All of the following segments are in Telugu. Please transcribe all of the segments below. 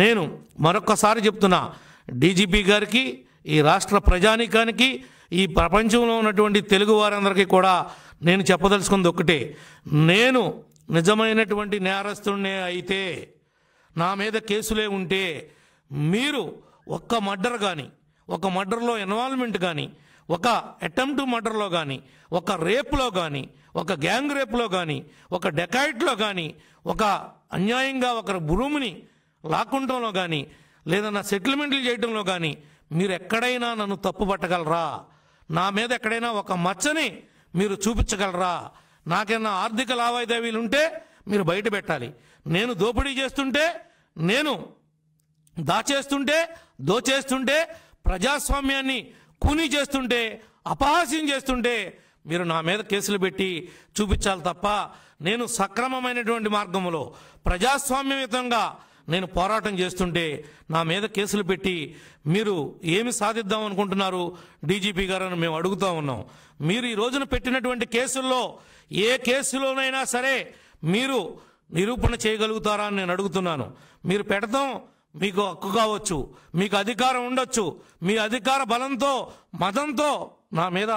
నేను మరొక్కసారి చెప్తున్నా డీజీపీ గారికి ఈ రాష్ట్ర ప్రజానీకానికి ఈ ప్రపంచంలో ఉన్నటువంటి తెలుగు వారందరికీ కూడా నేను చెప్పదలుచుకుంది ఒకటే నేను నిజమైనటువంటి నేరస్తుడినే అయితే నా మీద కేసులే ఉంటే మీరు ఒక్క మర్డర్ కానీ ఒక మర్డర్లో ఇన్వాల్వ్మెంట్ కానీ ఒక అటెంప్ట్ మర్డర్లో కానీ ఒక రేప్లో కానీ ఒక గ్యాంగ్ రేప్లో కానీ ఒక డెకాయిట్లో కానీ ఒక అన్యాయంగా ఒకరి భూమిని లాక్కుంటంలో కానీ లేదా నా సెటిల్మెంట్లు చేయడంలో కానీ మీరు ఎక్కడైనా నన్ను తప్పు పట్టగలరా నా మీద ఎక్కడైనా ఒక మచ్చని మీరు చూపించగలరా నాకేమైనా ఆర్థిక లావాదేవీలు ఉంటే మీరు బయట పెట్టాలి నేను దోపిడీ చేస్తుంటే నేను దాచేస్తుంటే దోచేస్తుంటే ప్రజాస్వామ్యాన్ని కూనీ చేస్తుంటే అపహాస్యం చేస్తుంటే మీరు నా మీద కేసులు పెట్టి చూపించాలి తప్ప నేను సక్రమమైనటువంటి మార్గంలో ప్రజాస్వామ్యయుతంగా నేను పోరాటం చేస్తుంటే నా మీద కేసులు పెట్టి మీరు ఏమి సాధిద్దాం అనుకుంటున్నారు డీజీపీ గారని మేము అడుగుతా ఉన్నాం మీరు ఈ రోజున పెట్టినటువంటి కేసుల్లో ఏ కేసులోనైనా సరే మీరు నిరూపణ చేయగలుగుతారా అని నేను అడుగుతున్నాను మీరు పెడతాం మీకు హక్కు కావచ్చు మీకు అధికారం ఉండొచ్చు మీ అధికార బలంతో మతంతో నా మీద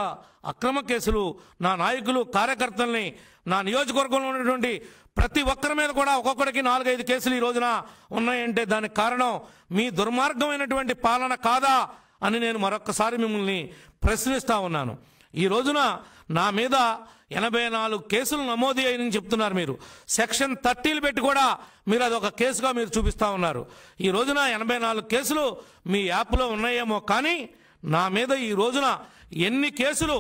అక్రమ కేసులు నా నాయకులు కార్యకర్తల్ని నా నియోజకవర్గంలో ఉన్నటువంటి ప్రతి ఒక్కరి మీద కూడా ఒక్కొక్కడికి నాలుగైదు కేసులు ఈ రోజున ఉన్నాయంటే దానికి కారణం మీ దుర్మార్గమైనటువంటి పాలన కాదా అని నేను మరొక్కసారి మిమ్మల్ని ప్రశ్నిస్తా ఉన్నాను ఈ రోజున నా మీద ఎనభై నాలుగు కేసులు నమోదు అయ్యని చెప్తున్నారు మీరు సెక్షన్ థర్టీలు పెట్టి కూడా మీరు అదొక కేసుగా మీరు చూపిస్తూ ఉన్నారు ఈ రోజున ఎనభై నాలుగు కేసులు మీ యాప్లో ఉన్నాయేమో కానీ నా మీద ఈ రోజున ఎన్ని కేసులు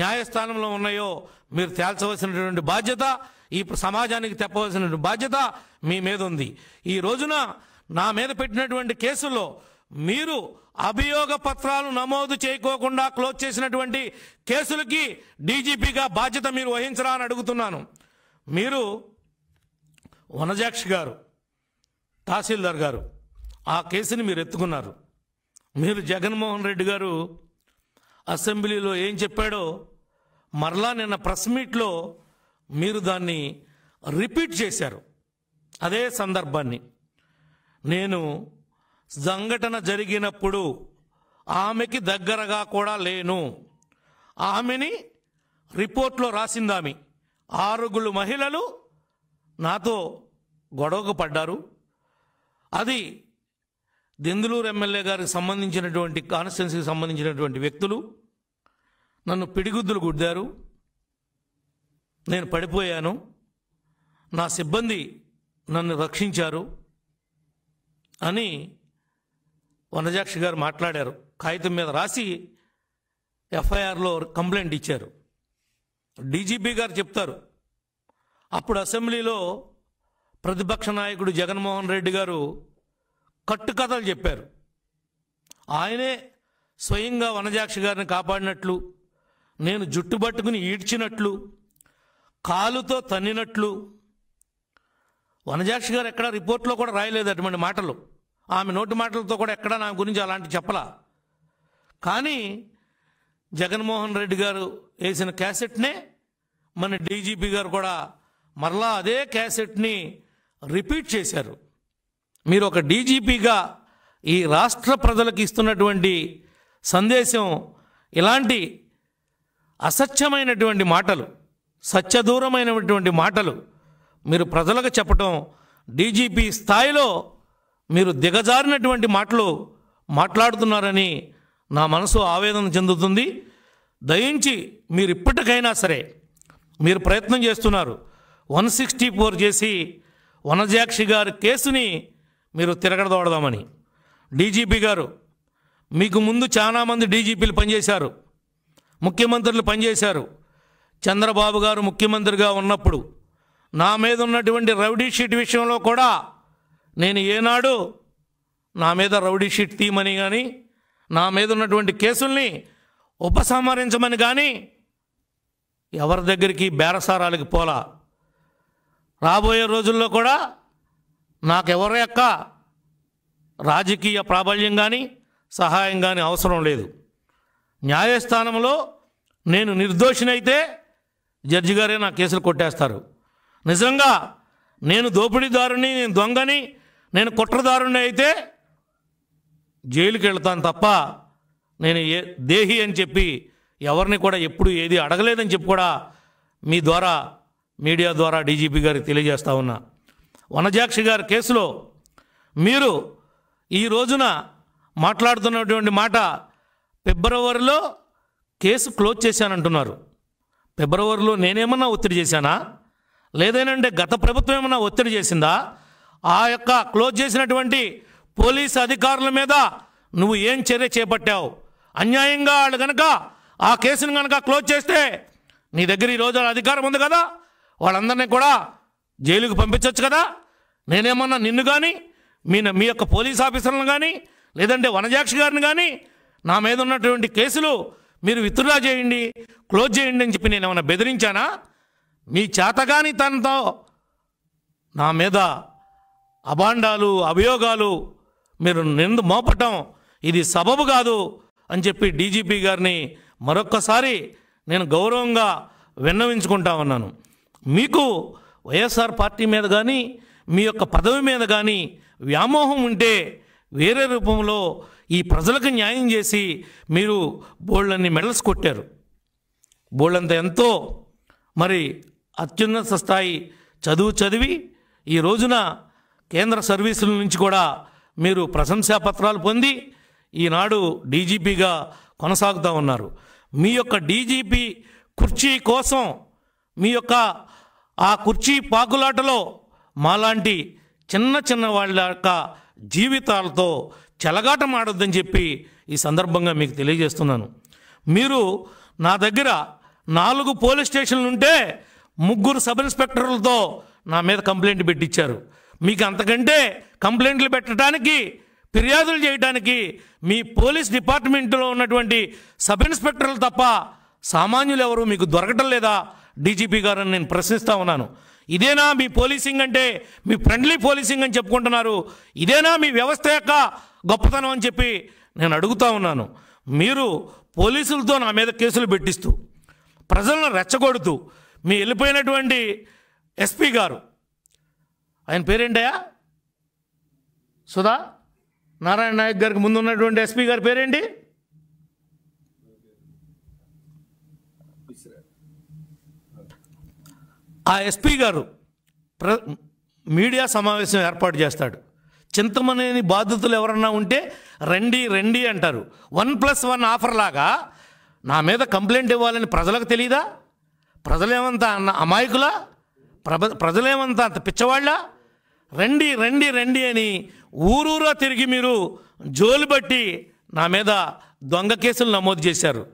న్యాయస్థానంలో ఉన్నాయో మీరు తేల్చవలసినటువంటి బాధ్యత ఈ సమాజానికి తెప్పవలసిన బాధ్యత మీ మీద ఉంది ఈ రోజున నా మీద పెట్టినటువంటి కేసుల్లో మీరు అభియోగ పత్రాలు నమోదు చేయకోకుండా క్లోజ్ చేసినటువంటి కేసులకి డీజీపీగా బాధ్యత మీరు వహించరా అని అడుగుతున్నాను మీరు వనజాక్షి గారు తహసీల్దార్ గారు ఆ కేసుని మీరు ఎత్తుకున్నారు మీరు జగన్మోహన్ రెడ్డి గారు అసెంబ్లీలో ఏం చెప్పాడో మరలా నిన్న ప్రెస్ మీట్లో మీరు దాన్ని రిపీట్ చేశారు అదే సందర్భాన్ని నేను సంఘటన జరిగినప్పుడు ఆమెకి దగ్గరగా కూడా లేను ఆమెని రిపోర్ట్లో రాసిందామి ఆరుగురు మహిళలు నాతో గొడవకు పడ్డారు అది దెందులూరు ఎమ్మెల్యే గారికి సంబంధించినటువంటి కాన్స్టిట్యున్సీకి సంబంధించినటువంటి వ్యక్తులు నన్ను పిడిగుద్దులు గుడ్డారు నేను పడిపోయాను నా సిబ్బంది నన్ను రక్షించారు అని వనజాక్షి గారు మాట్లాడారు కాగితం మీద రాసి ఎఫ్ఐఆర్లో కంప్లైంట్ ఇచ్చారు డీజీపీ గారు చెప్తారు అప్పుడు అసెంబ్లీలో ప్రతిపక్ష నాయకుడు జగన్మోహన్ రెడ్డి గారు కట్టుకథలు చెప్పారు ఆయనే స్వయంగా వనజాక్షి గారిని కాపాడినట్లు నేను జుట్టు పట్టుకుని ఈడ్చినట్లు కాలుతో తన్నినట్లు వనజాక్షి గారు ఎక్కడా రిపోర్ట్లో కూడా రాయలేదు అటువంటి మాటలు ఆమె నోటి మాటలతో కూడా ఎక్కడా నా గురించి అలాంటి చెప్పలా కానీ జగన్మోహన్ రెడ్డి గారు వేసిన క్యాసెట్నే మన డీజీపీ గారు కూడా మరలా అదే క్యాసెట్ని రిపీట్ చేశారు మీరు ఒక డీజీపీగా ఈ రాష్ట్ర ప్రజలకు ఇస్తున్నటువంటి సందేశం ఇలాంటి అసత్యమైనటువంటి మాటలు సత్యదూరమైనటువంటి మాటలు మీరు ప్రజలకు చెప్పటం డీజీపీ స్థాయిలో మీరు దిగజారినటువంటి మాటలు మాట్లాడుతున్నారని నా మనసు ఆవేదన చెందుతుంది దయించి మీరు ఇప్పటికైనా సరే మీరు ప్రయత్నం చేస్తున్నారు వన్ సిక్స్టీ ఫోర్ చేసి వనజాక్షి గారి కేసుని మీరు తిరగడదోడదామని డీజీపీ గారు మీకు ముందు చాలామంది డీజీపీలు పనిచేశారు ముఖ్యమంత్రులు పనిచేశారు చంద్రబాబు గారు ముఖ్యమంత్రిగా ఉన్నప్పుడు నా మీద ఉన్నటువంటి రౌడీ షీట్ విషయంలో కూడా నేను ఏనాడు నా మీద రౌడీ షీట్ తీయమని కానీ నా మీద ఉన్నటువంటి కేసుల్ని ఉపసంహరించమని కానీ ఎవరి దగ్గరికి బేరసారాలకి పోలా రాబోయే రోజుల్లో కూడా నాకెవరి యొక్క రాజకీయ ప్రాబల్యం కానీ సహాయం కానీ అవసరం లేదు న్యాయస్థానంలో నేను నిర్దోషినైతే జడ్జి గారే నా కేసులు కొట్టేస్తారు నిజంగా నేను దోపిడీదారుని నేను దొంగని నేను కుట్రదారుని అయితే జైలుకి వెళ్తాను తప్ప నేను ఏ దేహి అని చెప్పి ఎవరిని కూడా ఎప్పుడు ఏది అడగలేదని చెప్పి కూడా మీ ద్వారా మీడియా ద్వారా డీజీపీ గారికి తెలియజేస్తా ఉన్నా వనజాక్షి గారి కేసులో మీరు ఈ రోజున మాట్లాడుతున్నటువంటి మాట ఫిబ్రవరిలో కేసు క్లోజ్ చేశానంటున్నారు ఫిబ్రవరిలో నేనేమన్నా ఒత్తిడి చేశానా లేదేనంటే గత ప్రభుత్వం ఏమన్నా ఒత్తిడి చేసిందా ఆ యొక్క క్లోజ్ చేసినటువంటి పోలీస్ అధికారుల మీద నువ్వు ఏం చర్య చేపట్టావు అన్యాయంగా వాళ్ళు కనుక ఆ కేసును కనుక క్లోజ్ చేస్తే నీ దగ్గర ఈరోజు అధికారం ఉంది కదా వాళ్ళందరినీ కూడా జైలుకు పంపించవచ్చు కదా నేనేమన్నా నిన్ను కానీ మీ మీ యొక్క పోలీస్ ఆఫీసర్లను కానీ లేదంటే వనజాక్షి గారిని కానీ నా మీద ఉన్నటువంటి కేసులు మీరు విత్డ్రా చేయండి క్లోజ్ చేయండి అని చెప్పి నేను ఏమైనా బెదిరించానా మీ చేతగాని తనతో నా మీద అభాండాలు అభియోగాలు మీరు నిందు మోపటం ఇది సబబు కాదు అని చెప్పి డీజీపీ గారిని మరొక్కసారి నేను గౌరవంగా విన్నవించుకుంటా ఉన్నాను మీకు వైఎస్ఆర్ పార్టీ మీద కానీ మీ యొక్క పదవి మీద కానీ వ్యామోహం ఉంటే వేరే రూపంలో ఈ ప్రజలకు న్యాయం చేసి మీరు బోళ్ళన్ని మెడల్స్ కొట్టారు బోళ్ళంత ఎంతో మరి అత్యున్నత స్థాయి చదువు చదివి ఈ రోజున కేంద్ర సర్వీసుల నుంచి కూడా మీరు ప్రశంసాపత్రాలు పొంది ఈనాడు డీజీపీగా కొనసాగుతూ ఉన్నారు మీ యొక్క డీజీపీ కుర్చీ కోసం మీ యొక్క ఆ కుర్చీ పాకులాటలో మాలాంటి చిన్న చిన్న వాళ్ళ యొక్క జీవితాలతో చెలగాటమాడొద్దని చెప్పి ఈ సందర్భంగా మీకు తెలియజేస్తున్నాను మీరు నా దగ్గర నాలుగు పోలీస్ స్టేషన్లు ఉంటే ముగ్గురు సబ్ ఇన్స్పెక్టర్లతో నా మీద కంప్లైంట్ పెట్టించారు మీకు అంతకంటే కంప్లైంట్లు పెట్టడానికి ఫిర్యాదులు చేయడానికి మీ పోలీస్ డిపార్ట్మెంట్లో ఉన్నటువంటి సబ్ ఇన్స్పెక్టర్లు తప్ప సామాన్యులు ఎవరు మీకు దొరకటం లేదా డీజీపీ గారు నేను ప్రశ్నిస్తూ ఉన్నాను ఇదేనా మీ పోలీసింగ్ అంటే మీ ఫ్రెండ్లీ పోలీసింగ్ అని చెప్పుకుంటున్నారు ఇదేనా మీ వ్యవస్థ యొక్క గొప్పతనం అని చెప్పి నేను అడుగుతా ఉన్నాను మీరు పోలీసులతో నా మీద కేసులు పెట్టిస్తూ ప్రజలను రెచ్చగొడుతూ మీ వెళ్ళిపోయినటువంటి ఎస్పీ గారు ఆయన పేరేంటయా సుధా నారాయణ నాయక్ గారికి ముందు ఉన్నటువంటి ఎస్పీ గారి పేరేంటి ఆ ఎస్పీ గారు ప్ర మీడియా సమావేశం ఏర్పాటు చేస్తాడు చింతమనేని బాధితులు ఎవరన్నా ఉంటే రండి రండి అంటారు వన్ ప్లస్ వన్ ఆఫర్ లాగా నా మీద కంప్లైంట్ ఇవ్వాలని ప్రజలకు తెలియదా ప్రజలేమంత అన్న అమాయకులా ప్రభ ప్రజలేమంత అంత పిచ్చవాళ్ళ రండి రండి రండి అని ఊరూరా తిరిగి మీరు జోలు బట్టి నా మీద దొంగ కేసులు నమోదు చేశారు